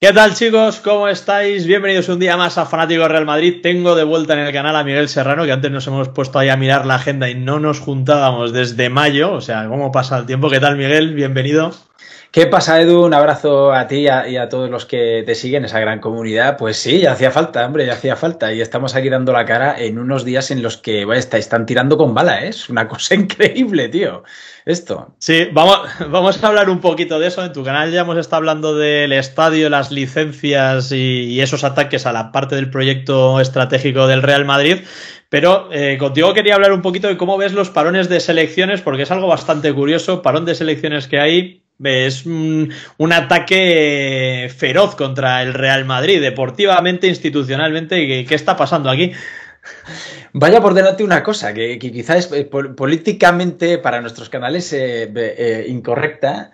¿Qué tal chicos? ¿Cómo estáis? Bienvenidos un día más a Fanático Real Madrid. Tengo de vuelta en el canal a Miguel Serrano, que antes nos hemos puesto ahí a mirar la agenda y no nos juntábamos desde mayo. O sea, ¿cómo pasa el tiempo? ¿Qué tal Miguel? Bienvenido. ¿Qué pasa, Edu? Un abrazo a ti y a, todos los que te siguen, esa gran comunidad. Pues sí, ya hacía falta, hombre, ya hacía falta. Y estamos aquí dando la cara en unos días en los que está, están tirando con bala, ¿eh? es una cosa increíble, tío. Esto. Sí, vamos, a hablar un poquito de eso. En tu canal ya hemos estado hablando del estadio, las licencias y, esos ataques a la parte del proyecto estratégico del Real Madrid. Pero eh, contigo quería hablar un poquito de cómo ves los parones de selecciones, porque es algo bastante curioso. Parón de selecciones que hay, es un, ataque feroz contra el Real Madrid, deportivamente, institucionalmente. ¿Qué, está pasando aquí? Vaya por delante una cosa que, quizás es eh, políticamente para nuestros canales eh, eh, incorrecta,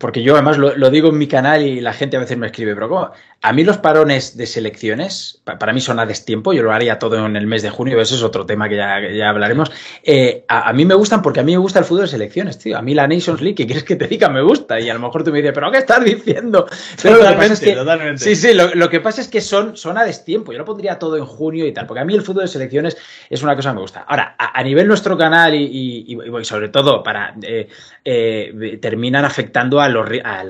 porque yo además lo, lo, digo en mi canal y la gente a veces me escribe, pero ¿cómo? A mí los parones de selecciones, para mí son a destiempo, yo lo haría todo en el mes de junio, eso es otro tema que ya, hablaremos. Eh, a, mí me gustan porque a mí me gusta el fútbol de selecciones, tío. A mí la Nations League, ¿qué quieres que te diga, me gusta. Y a lo mejor tú me dices, pero ¿qué estás diciendo? Pero totalmente, lo es que, Sí, sí, lo, que pasa es que son, son a destiempo. Yo lo pondría todo en junio y tal, porque a mí el fútbol de selecciones es una cosa que me gusta. Ahora, a, nivel nuestro canal y, sobre todo para... Eh, eh, terminan afectando al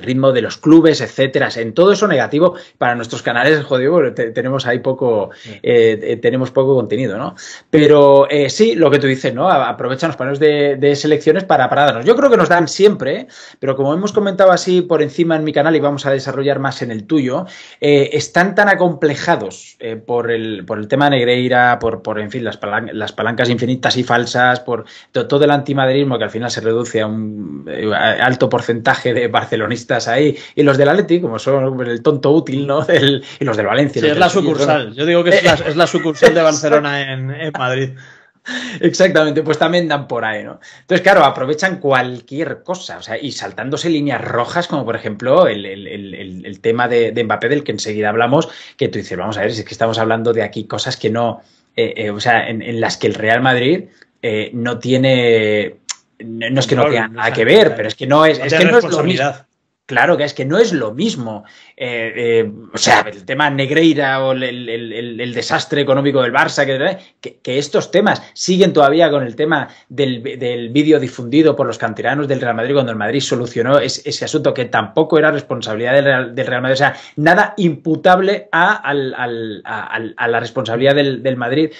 ritmo de los clubes, etcétera. En todo eso negativo para nuestros canales jodido tenemos ahí poco, eh, eh, tenemos poco contenido, ¿no? Pero eh, sí, lo que tú dices, ¿no? Aprovechan los paneles de, selecciones para, pararnos. Yo creo que nos dan siempre, pero como hemos comentado así por encima en mi canal y vamos a desarrollar más en el tuyo, están tan acomplejados por, el, por el tema Negreira, por, por en fin, las, las palancas infinitas y falsas, por todo el antimaderismo que al final se reduce a un alto porcentaje de barcelonistas ahí, y los del Atleti, como son el tonto útil, ¿no? y los del Valencia. Sí, es la sucursal. Yo digo que es la, sucursal de Barcelona en, Madrid. Exactamente, pues también dan por ahí, ¿no? Entonces, claro, aprovechan cualquier cosa, o sea, y saltándose líneas rojas, como por ejemplo el, tema de, Mbappé, del que enseguida hablamos, que tú dices, vamos a ver, si es que estamos hablando de aquí cosas que no, eh, eh, o sea, en, las que el Real Madrid eh, no tiene, no es que no tenga nada que ver, pero es que no es, es que no es lo mismo. Claro que es que no es lo mismo eh, eh, o sea, el tema Negreira o el, el, el, desastre económico del Barça, que, que, estos temas siguen todavía con el tema del, del vídeo difundido por los canteranos del Real Madrid cuando el Madrid solucionó ese asunto que tampoco era responsabilidad del Real, del Real Madrid, o sea, nada imputable a, al, al, a la responsabilidad del, del Madrid.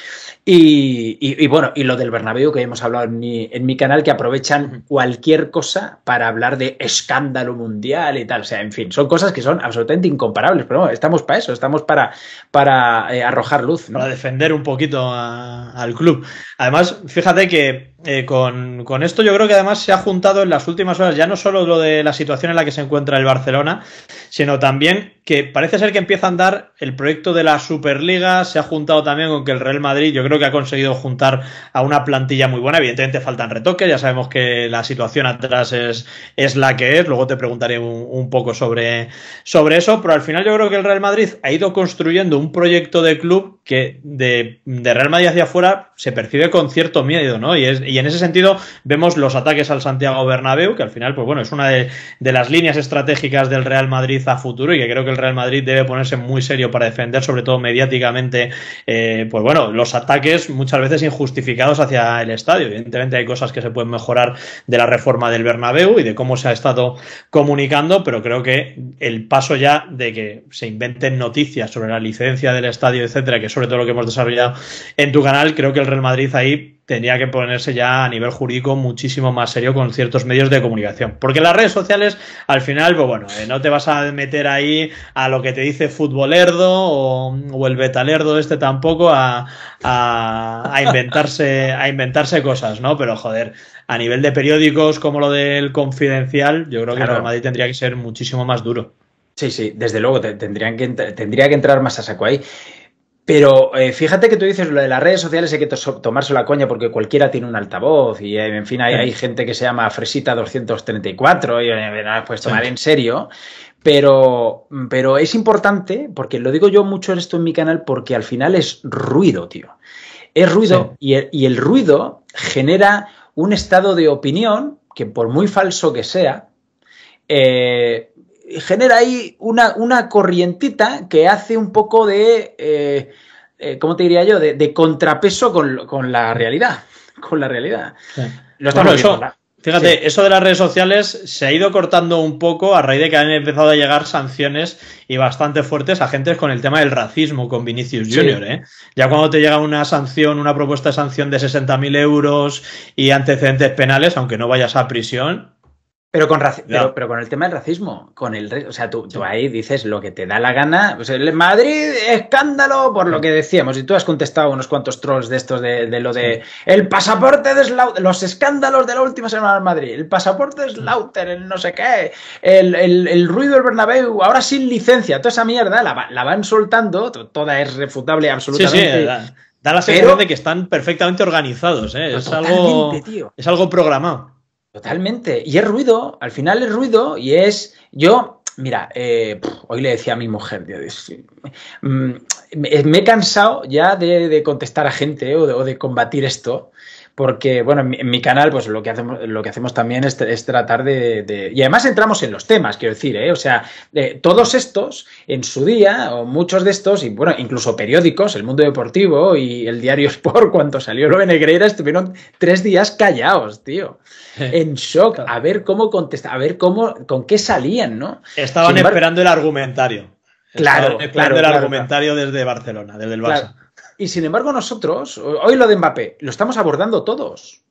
Y, y, y, bueno, y lo del Bernabéu que hemos hablado en mi, en mi canal, que aprovechan cualquier cosa para hablar de escándalo mundial y tal, o sea, en fin, son cosas que son absolutamente incomparables, pero estamos para eso, estamos para, para eh, arrojar luz. Para defender un poquito al club. Además, fíjate que eh, con, esto yo creo que además se ha juntado en las últimas horas ya no solo lo de la situación en la que se encuentra el Barcelona, sino también que parece ser que empieza a andar el proyecto de la Superliga, se ha juntado también con que el Real Madrid yo creo que ha conseguido juntar a una plantilla muy buena, evidentemente faltan retoques, ya sabemos que la situación atrás es, es la que es, luego te preguntaré un, poco sobre, sobre eso, pero al final yo creo que el Real Madrid ha ido construyendo un proyecto de club que de, Real Madrid hacia afuera se percibe con cierto miedo, ¿no? Y es, y en ese sentido vemos los ataques al Santiago Bernabéu, que al final, pues bueno, es una de, las líneas estratégicas del Real Madrid a futuro y que creo que el Real Madrid debe ponerse muy serio para defender, sobre todo mediáticamente, eh, pues bueno, los ataques muchas veces injustificados hacia el estadio. Evidentemente hay cosas que se pueden mejorar de la reforma del Bernabéu y de cómo se ha estado comunicando, pero creo que el paso ya de que se inventen noticias sobre la licencia del estadio, etcétera, que sobre todo lo que hemos desarrollado en tu canal, creo que el Real Madrid ahí tendría que ponerse ya a nivel jurídico muchísimo más serio con ciertos medios de comunicación. Porque las redes sociales, al final, pues bueno, eh, no te vas a meter ahí a lo que te dice futbolerdo o, o el betalerdo este tampoco a, inventarse, a inventarse cosas, ¿no? Pero joder, a nivel de periódicos como lo del Confidencial, yo creo que claro. Madrid tendría que ser muchísimo más duro. Sí, sí, desde luego, tendrían que, tendría que entrar más a saco ahí. Pero eh, fíjate que tú dices lo de las redes sociales hay que tomarse la coña porque cualquiera tiene un altavoz y eh, en fin hay, gente que se llama Fresita 234 y no las puedes tomar en serio. Pero, pero es importante, porque lo digo yo mucho esto en mi canal, porque al final es ruido, tío. Es ruido y, el, y el ruido genera un estado de opinión que por muy falso que sea, eh, genera ahí una, corrientita que hace un poco de, eh, eh, ¿cómo te diría yo?, de, contrapeso con, la realidad, con la realidad. Lo estamos Fíjate, eso de las redes sociales se ha ido cortando un poco a raíz de que han empezado a llegar sanciones y bastante fuertes a con el tema del racismo con Vinicius Jr. ¿eh? Ya cuando te llega una sanción, una propuesta de sanción de 60.000 euros y antecedentes penales, aunque no vayas a prisión, pero con, pero, con el tema del racismo, con el, o sea, tú, ahí dices lo que te da la gana. Pues el Madrid, escándalo por lo que decíamos. Y tú has contestado unos cuantos trolls de estos de, lo de el pasaporte de Slaughter, los escándalos de la última semana del Madrid, el pasaporte de Slauter, el no sé qué, el, ruido del Bernabéu, ahora sin licencia, toda esa mierda la, van soltando, toda es refutable absolutamente. Sí, da, la sensación de que están perfectamente organizados, ¿eh? es, algo, es algo programado. Totalmente. Y es ruido, al final es ruido y es. Yo, mira, eh, hoy le decía a mi mujer, Dios, mm, me, he cansado ya de, contestar a gente o, de, o de combatir esto porque, bueno, en mi, canal, pues lo que hacemos, lo que hacemos también es, tratar de, Y además entramos en los temas, quiero decir, ¿eh? O sea, eh, todos estos, en su día, o muchos de estos, y bueno, incluso periódicos, El Mundo Deportivo y el diario Sport, cuando salió lo de Negreira, estuvieron tres días callados, tío. En shock, a ver cómo contestar, a ver cómo, con qué salían, ¿no? Estaban esperando el argumentario. Claro, esperando claro, el argumentario desde Barcelona, desde el Barça. Y sin embargo, nosotros, hoy lo de Mbappé, lo estamos abordando todos.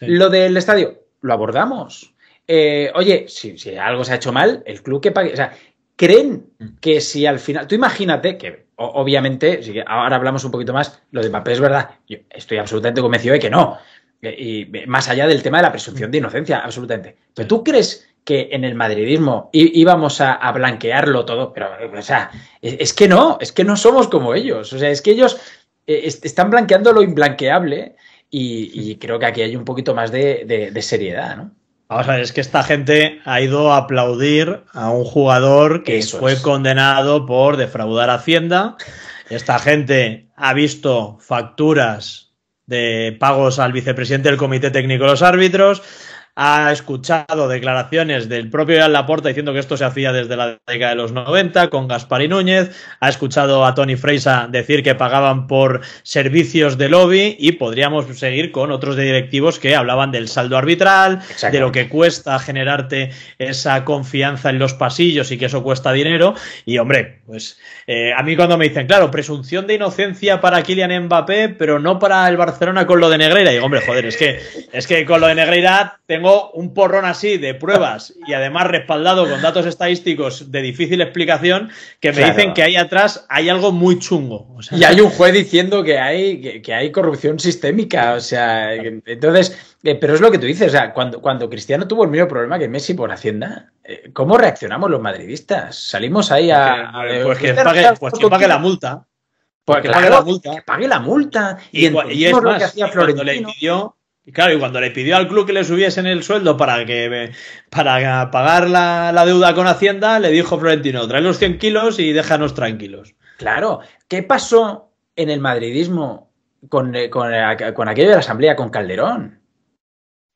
Lo del estadio, lo abordamos. Eh, oye, si, algo se ha hecho mal, el club que pague. O sea, creen mm. que si al final. Tú imagínate que, obviamente, si ahora hablamos un poquito más, lo de Mbappé es verdad. Yo estoy absolutamente convencido de que no. Eh, y más allá del tema de la presunción de inocencia, absolutamente. Pero tú crees que en el madridismo íbamos a, blanquearlo todo, pero o sea, es, que no, es que no somos como ellos. O sea, es que ellos eh, están blanqueando lo imblanqueable y, creo que aquí hay un poquito más de, seriedad, ¿no? Vamos a ver, es que esta gente ha ido a aplaudir a un jugador que fue condenado por defraudar Hacienda. Esta gente ha visto facturas de pagos al vicepresidente del Comité Técnico de los Árbitros, ha escuchado declaraciones del propio Ian Laporta diciendo que esto se hacía desde la década de los 90 con Gaspar Núñez, ha escuchado a Tony Freisa decir que pagaban por servicios de lobby y podríamos seguir con otros directivos que hablaban del saldo arbitral, de lo que cuesta generarte esa confianza en los pasillos y que eso cuesta dinero y hombre, pues eh, a mí cuando me dicen, claro, presunción de inocencia para Kylian Mbappé, pero no para el Barcelona con lo de Negreira, y digo, hombre, joder, es que es que con lo de Negreira tengo un porrón así de pruebas y además respaldado con datos estadísticos de difícil explicación que me dicen que ahí atrás hay algo muy chungo. y hay un juez diciendo que hay, que, hay corrupción sistémica. O sea, entonces, eh, pero es lo que tú dices. O sea, cuando, cuando Cristiano tuvo el mismo problema que Messi por Hacienda, eh, ¿cómo reaccionamos los madridistas? Salimos ahí a. pues, que pague, la multa. que, pague la multa. Y, es lo que hacía Florentino. Y claro, y cuando le pidió al club que le subiesen el sueldo para que para pagar la, deuda con Hacienda, le dijo Florentino, trae los 100 kilos y déjanos tranquilos. Claro, ¿qué pasó en el madridismo con, eh, eh, aquello de la asamblea con Calderón?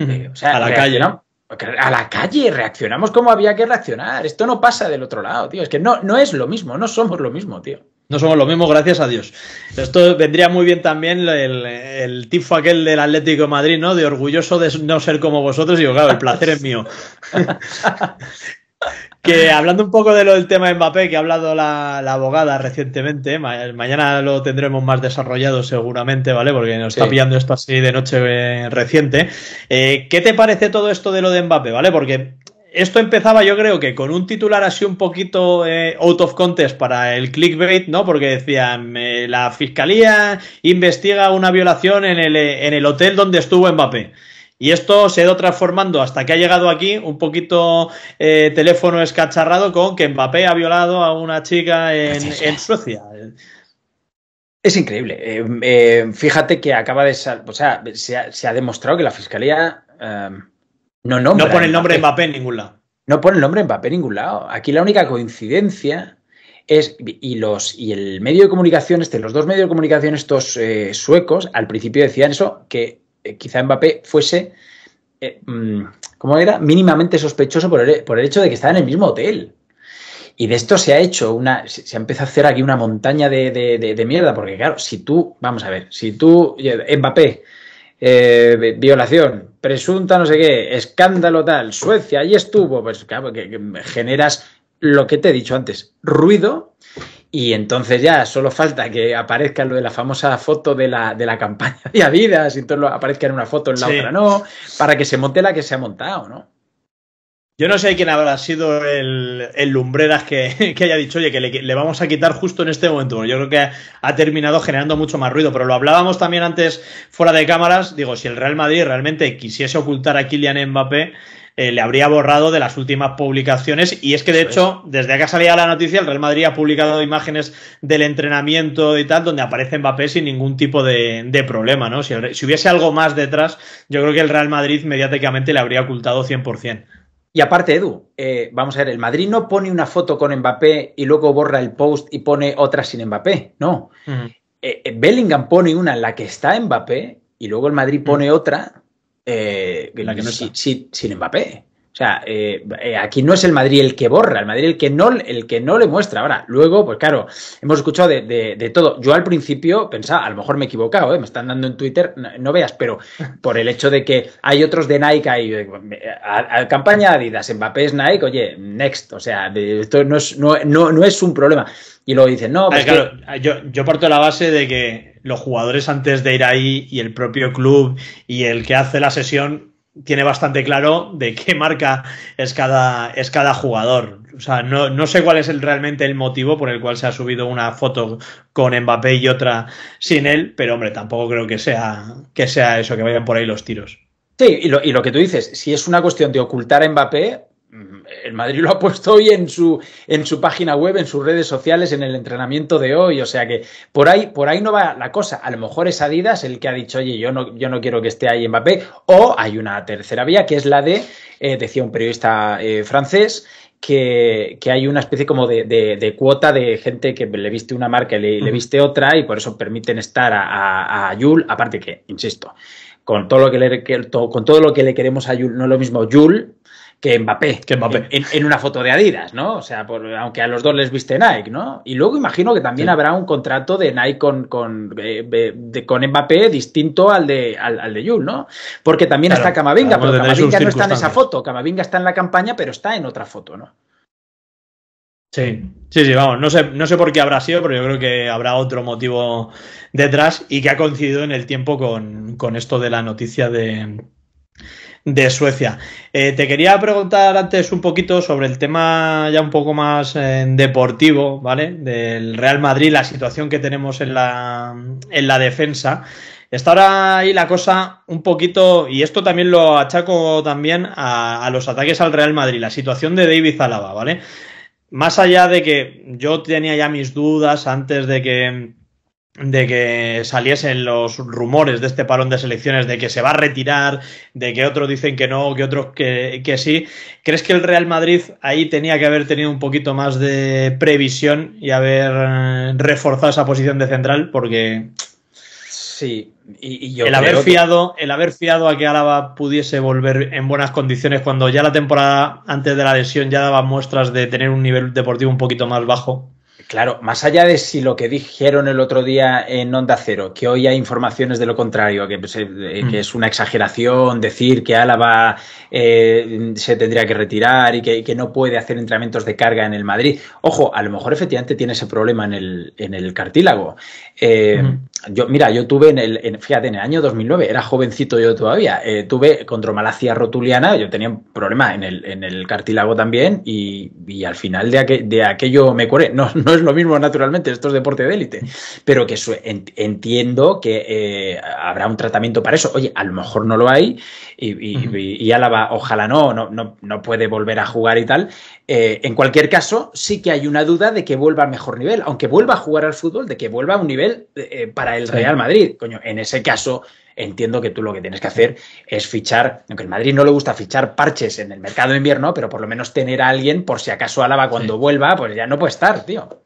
Eh, o a la calle, ¿no? A la calle, reaccionamos como había que reaccionar. Esto no pasa del otro lado, tío. Es que no, no es lo mismo, no somos lo mismo, tío. No somos lo mismo, gracias a Dios. Esto vendría muy bien también el, el tifo aquel del Atlético de Madrid, ¿no? De orgulloso de no ser como vosotros. Y digo, claro, el placer es mío. que hablando un poco de lo del tema de Mbappé, que ha hablado la, abogada recientemente, mañana lo tendremos más desarrollado seguramente, ¿vale? Porque nos está pillando esto así de noche reciente. Eh, ¿Qué te parece todo esto de lo de Mbappé, ¿vale? Porque esto empezaba, yo creo que con un titular así un poquito eh, out of context para el clickbait, ¿no? Porque decían, eh, la fiscalía investiga una violación en el, hotel donde estuvo Mbappé. Y esto se ha ido transformando hasta que ha llegado aquí un poquito eh, teléfono escacharrado con que Mbappé ha violado a una chica en, Suecia. Es increíble. fíjate que acaba de... salir... o sea, se ha, demostrado que la Fiscalía... No, pone el nombre de Mbappé en ningún lado. No pone el nombre de Mbappé en ningún lado. Aquí la única coincidencia es, y, los, y el medio de comunicación, este, los dos medios de comunicación, estos eh, suecos, al principio decían eso, que eh, quizá Mbappé fuese, eh, mm, ¿cómo era? Mínimamente sospechoso por el, hecho de que estaba en el mismo hotel. Y de esto se ha hecho una, se ha empezado a hacer aquí una montaña de, de, de mierda, porque claro, si tú, vamos a ver, si tú, Mbappé, eh, violación, presunta no sé qué, escándalo tal, Suecia, ahí estuvo, pues claro, que, generas lo que te he dicho antes, ruido y entonces ya solo falta que aparezca lo de la famosa foto de la, de la campaña de Adidas, y entonces aparezca en una foto, en la otra no, para que se monte la que se ha montado, ¿no? Yo no sé quién habrá sido el, Lumbreras que, haya dicho, oye, que le, vamos a quitar justo en este momento. Yo creo que ha, terminado generando mucho más ruido, pero lo hablábamos también antes fuera de cámaras. Digo, si el Real Madrid realmente quisiese ocultar a Kylian Mbappé, eh, le habría borrado de las últimas publicaciones. Y es que, de hecho, desde que ha la noticia, el Real Madrid ha publicado imágenes del entrenamiento y tal, donde aparece Mbappé sin ningún tipo de, problema, ¿no? Si, si, hubiese algo más detrás, yo creo que el Real Madrid mediáticamente le habría ocultado 100%. Y aparte, Edu, eh, vamos a ver, el Madrid no pone una foto con Mbappé y luego borra el post y pone otra sin Mbappé, no. Eh, eh, Bellingham pone una en la que está Mbappé y luego el Madrid pone otra la que no sin, Mbappé. O sea, eh, eh, aquí no es el Madrid el que borra, el Madrid el que no, el que no le muestra. Ahora, luego, pues claro, hemos escuchado de, todo. Yo al principio pensaba, a lo mejor me he equivocado, eh, me están dando en Twitter, no, veas, pero por el hecho de que hay otros de Nike, ahí, a, campaña Adidas, Mbappé es Nike, oye, next, o sea, esto no es, no, no, es un problema. Y luego dicen, no, pues claro, yo, yo parto la base de que los jugadores antes de ir ahí y el propio club y el que hace la sesión tiene bastante claro de qué marca es cada, es cada jugador. O sea, no, sé cuál es realmente el motivo por el cual se ha subido una foto con Mbappé y otra sin él, pero hombre, tampoco creo que sea, que sea eso, que vayan por ahí los tiros. Sí, y lo, y lo que tú dices, si es una cuestión de ocultar a Mbappé, el Madrid lo ha puesto hoy en su, en su página web, en sus redes sociales, en el entrenamiento de hoy. O sea que por ahí, por ahí no va la cosa. A lo mejor es Adidas el que ha dicho, oye, yo no, yo no quiero que esté ahí Mbappé. O hay una tercera vía, que es la de, eh, decía un periodista eh, francés, que, que, hay una especie como de, de, cuota de gente que le viste una marca y le, viste otra y por eso permiten estar a, a, aparte que, insisto, con todo lo que le, con todo lo que le queremos a Yul, no es lo mismo Yul que Mbappé. En, una foto de Adidas, ¿no? O sea, aunque a los dos les viste Nike, ¿no? Y luego imagino que también habrá un contrato de Nike con, eh, de, con Mbappé distinto al de, al, de ¿no? Porque también está Camavinga, pero Camavinga no está en esa foto. Camavinga está en la campaña, pero está en otra foto, ¿no? Sí, sí, sí, vamos, no sé, no sé por qué habrá sido, pero yo creo que habrá otro motivo detrás y que ha coincidido en el tiempo con esto de la noticia de, de Suecia. Eh, te quería preguntar antes un poquito sobre el tema ya un poco más eh, deportivo, ¿vale? Del Real Madrid, la situación que tenemos en la, en la defensa. Está ahora ahí la cosa un poquito, y esto también lo achaco también a, los ataques al Real Madrid, la situación de David Zalaba, ¿vale? Más allá de que yo tenía ya mis dudas antes de que de que saliesen los rumores de este parón de selecciones, de que se va a retirar, de que otros dicen que no, que otros que, sí. ¿Crees que el Real Madrid ahí tenía que haber tenido un poquito más de previsión y haber eh, reforzado esa posición de central? Porque... Sí, y, yo el haber fiado, el haber fiado a que Álava pudiese volver en buenas condiciones cuando ya la temporada antes de la lesión ya daba muestras de tener un nivel deportivo un poquito más bajo Claro, más allá de si lo que dijeron el otro día en Onda Cero, que hoy hay informaciones de lo contrario, que, pues, eh, eh, mm. es una exageración decir que Álava eh, se tendría que retirar y que, no puede hacer entrenamientos de carga en el Madrid. Ojo, a lo mejor efectivamente tiene ese problema en el, en el cartílago. yo, mira, yo tuve en el, en, fíjate, en el año 2009, era jovencito yo todavía, tuve Malasia rotuliana, yo tenía un problema en el, en el cartílago también y, al final de, aquello me curé. no no es lo mismo naturalmente, esto es deporte de élite, pero que entiendo que eh, habrá un tratamiento para eso. Oye, a lo mejor no lo hay y, y, Álava, ojalá no no, no, puede volver a jugar y tal. Eh, en cualquier caso, sí que hay una duda de que vuelva a mejor nivel, aunque vuelva a jugar al fútbol, de que vuelva a un nivel eh, para el Real Madrid. Coño, en ese caso entiendo que tú lo que tienes que hacer es fichar, aunque el Madrid no le gusta fichar parches en el mercado de invierno, pero por lo menos tener a alguien por si acaso Álava cuando vuelva, pues ya no puede estar, tío.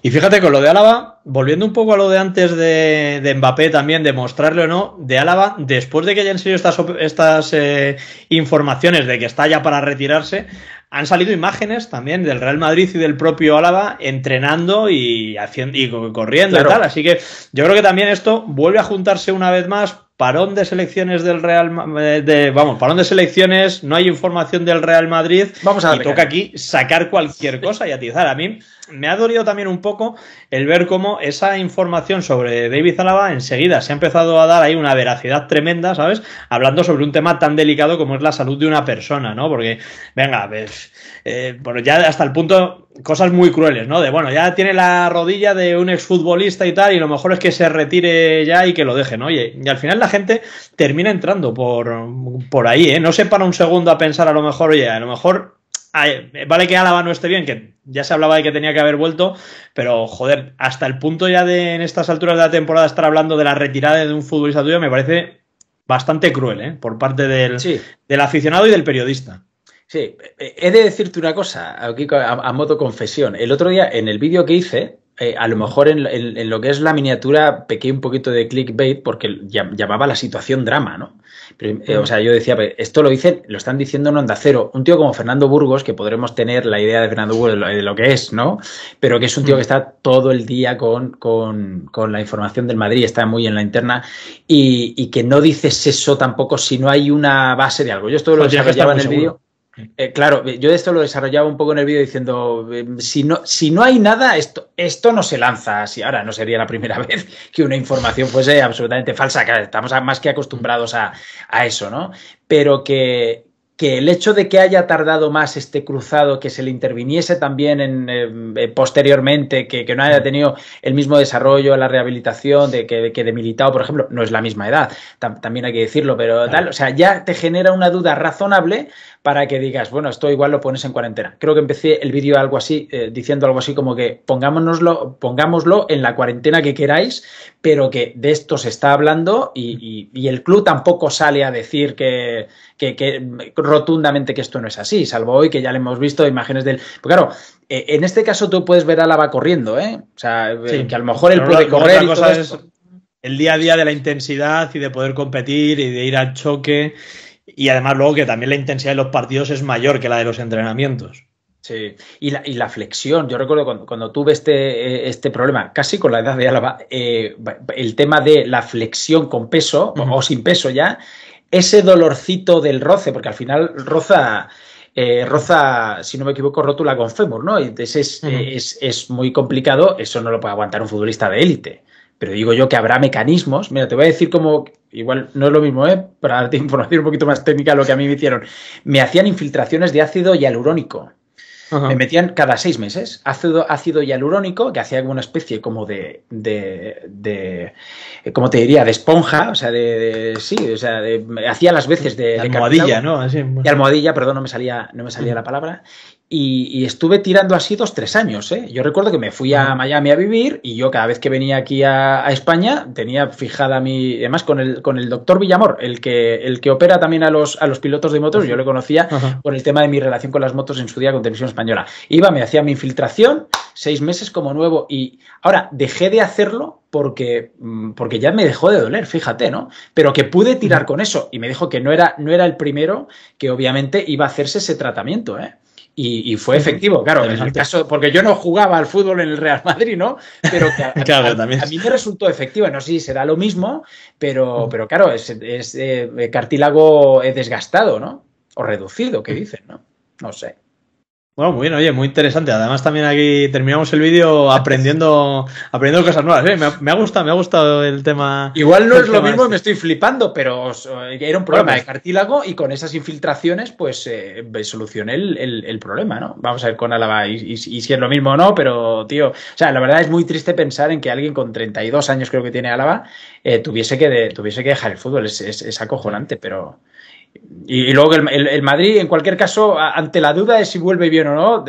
Y fíjate con lo de Álava, volviendo un poco a lo de antes de, de Mbappé también, de mostrarle o no, de Álava, después de que hayan sido estas, estas eh, informaciones de que está ya para retirarse, han salido imágenes también del Real Madrid y del propio Álava entrenando y, haciendo, y corriendo y tal. Así que yo creo que también esto vuelve a juntarse una vez más parón de selecciones del Real eh, de, vamos, parón de selecciones, no hay información del Real Madrid vamos a y toca aquí sacar cualquier cosa y atizar. A mí me ha dolido también un poco el ver cómo esa información sobre David Zalaba enseguida se ha empezado a dar ahí una veracidad tremenda, ¿sabes? Hablando sobre un tema tan delicado como es la salud de una persona, ¿no? Porque, venga, pues, bueno, eh, ya hasta el punto cosas muy crueles, ¿no? De bueno, ya tiene la rodilla de un exfutbolista y tal, y lo mejor es que se retire ya y que lo dejen, ¿no? Y, y al final la gente termina entrando por, por ahí, ¿eh? No se para un segundo a pensar a lo mejor, oye, a lo mejor vale que Álava no esté bien, que ya se hablaba de que tenía que haber vuelto, pero joder, hasta el punto ya de en estas alturas de la temporada estar hablando de la retirada de un futbolista tuyo me parece bastante cruel, ¿eh? Por parte del, del aficionado y del periodista. Sí, eh, eh, he de decirte una cosa, aquí a, modo confesión. El otro día, en el vídeo que hice, eh, a lo mejor en, lo que es la miniatura pequé un poquito de clickbait porque llamaba la situación drama, ¿no? Mm. o sea, yo decía, esto lo dicen, lo están diciendo en Onda Cero. Un tío como Fernando Burgos, que podremos tener la idea de Fernando Burgos de lo, que es, ¿no? Pero que es un tío mm. que está todo el día con, la información del Madrid, está muy en la interna y, que no dices eso tampoco si no hay una base de algo. Yo esto lo estaba pues en el vídeo. Eh, claro, eh, yo esto lo desarrollaba un poco en el vídeo diciendo, eh, si, no, si no hay nada, esto, esto no se lanza así. Ahora no sería la primera vez que una información fuese absolutamente falsa, estamos más que acostumbrados a, a eso, ¿no? Pero que, que el hecho de que haya tardado más este cruzado, que se le interviniese también en, posteriormente, que, que, no haya tenido el mismo desarrollo, la rehabilitación, de que, que de militado, por ejemplo, no es la misma edad, también hay que decirlo, pero tal, o sea, ya te genera una duda razonable para que digas, bueno, esto igual lo pones en cuarentena. Creo que empecé el vídeo algo así, eh, diciendo algo así como que pongámonoslo, pongámoslo en la cuarentena que queráis, pero que de esto se está hablando y, el club tampoco sale a decir que, rotundamente que esto no es así, salvo hoy que ya le hemos visto imágenes del... Pues claro, eh, en este caso tú puedes ver a Lava corriendo, ¿eh? O sea, eh, que a lo mejor el puede correr. y el día a día de la intensidad y de poder competir y de ir al choque y además luego que también la intensidad de los partidos es mayor que la de los entrenamientos. Sí, y la, flexión, yo recuerdo cuando, tuve este, eh, este, problema, casi con la edad de Álava, eh, el tema de la flexión con peso o sin peso ya, ese dolorcito del roce, porque al final roza... Eh, roza, si no me equivoco, rótula con fémur, ¿no? Entonces es, es, muy complicado, eso no lo puede aguantar un futbolista de élite. Pero digo yo que habrá mecanismos. Mira, te voy a decir cómo igual no es lo mismo, ¿eh? para darte información un poquito más técnica, lo que a mí me hicieron. Me hacían infiltraciones de ácido hialurónico. Me metían cada seis meses ácido, ácido hialurónico, que hacía alguna especie como de, de, eh, como te diría, de esponja, o sea, de, sí, o sea, hacía las veces de, almohadilla, ¿no? Así, de almohadilla, perdón, no me salía, no me salía la palabra. Y, estuve tirando así dos, tres años. ¿eh? Yo recuerdo que me fui a Miami a vivir y yo cada vez que venía aquí a, España tenía fijada mi... Además, con el, con el doctor Villamor, el que, el que opera también a los, a los pilotos de motos, yo le conocía por el tema de mi relación con las motos en su día con Televisión Española. Iba, me hacía mi infiltración, seis meses como nuevo y ahora dejé de hacerlo porque, mm, porque ya me dejó de doler, fíjate, ¿no? Pero que pude tirar con eso y me dijo que no era, no era el primero que obviamente iba a hacerse ese tratamiento, ¿eh? Y, fue efectivo, claro, en el caso, porque yo no jugaba al fútbol en el Real Madrid, ¿no? Pero a, claro, mí me resultó efectivo, no sé si será lo mismo, pero, pero claro, es, es eh, cartílago eh, desgastado, ¿no? O reducido, que dicen, ¿no? No sé. Bueno, muy bien, oye, muy interesante. Además, también aquí terminamos el vídeo aprendiendo, aprendiendo cosas nuevas. Me, ha, gustado, me ha gustado el tema. Igual no es lo mismo, y este. me estoy flipando, pero eh, era un problema de pues- cartílago y con esas infiltraciones, pues eh, solucioné el, problema, ¿no? Vamos a ver con Álava y, si es lo mismo o no, pero tío, o sea, la verdad es muy triste pensar en que alguien con 32 años, creo que tiene Álava, eh, tuviese, que tuviese que dejar el fútbol. es acojonante, pero. Y, luego el, Madrid, en cualquier caso, ante la duda de si vuelve bien o no,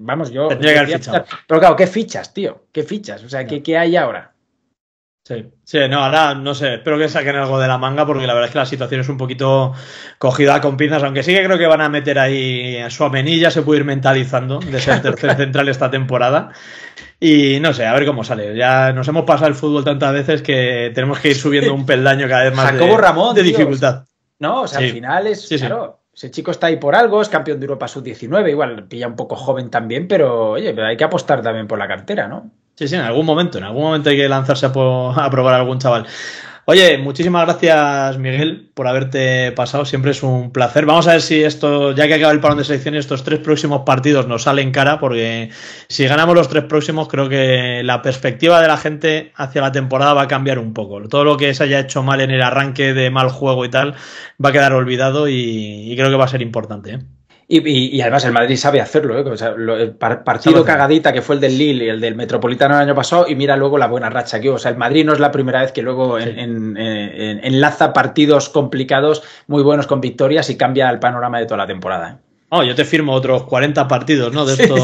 vamos, yo. Pero claro, ¿qué fichas, tío? ¿Qué fichas? O sea, ¿qué, qué hay ahora? Sí, sí, no, ahora no sé, espero que saquen algo de la manga porque la verdad es que la situación es un poquito cogida con pinzas, aunque sí que creo que van a meter ahí a su amenilla, se puede ir mentalizando de ser tercer central esta temporada y no sé, a ver cómo sale. Ya nos hemos pasado el fútbol tantas veces que tenemos que ir subiendo un peldaño cada vez más de dificultad. ¿no? O sea, al final es, claro, ese chico está ahí por algo, es campeón de Europa sub-19, igual pilla un poco joven también, pero oye, pero hay que apostar también por la cartera, ¿no? Sí, sí, en algún momento, en algún momento hay que lanzarse a, a probar a algún chaval. Oye, muchísimas gracias, Miguel, por haberte pasado. Siempre es un placer. Vamos a ver si esto, ya que acaba el parón de selección, estos tres próximos partidos nos salen cara, porque si ganamos los tres próximos, creo que la perspectiva de la gente hacia la temporada va a cambiar un poco. Todo lo que se haya hecho mal en el arranque de mal juego y tal va a quedar olvidado y, creo que va a ser importante. ¿eh? Y, además el Madrid sabe hacerlo, ¿eh? el partido cagadita que fue el del Lille y el del Metropolitano el año pasado, y mira luego la buena racha que hubo. O sea, el Madrid no es la primera vez que luego enlaza partidos complicados, muy buenos con victorias y cambia el panorama de toda la temporada. ¿eh? Oh, yo te firmo otros 40 partidos, ¿no? De esto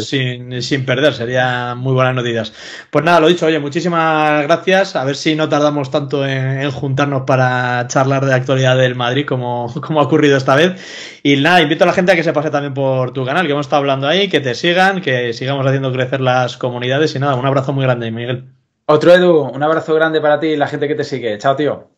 sin, perder, sería muy buenas noticias. Pues nada, lo dicho, oye, muchísimas gracias. A ver si no tardamos tanto en, juntarnos para charlar de actualidad del Madrid, como, como, ha ocurrido esta vez. Y nada, invito a la gente a que se pase también por tu canal, que hemos estado hablando ahí, que te sigan, que sigamos haciendo crecer las comunidades. Y nada, un abrazo muy grande, Miguel. Otro Edu, un abrazo grande para ti y la gente que te sigue. Chao, tío.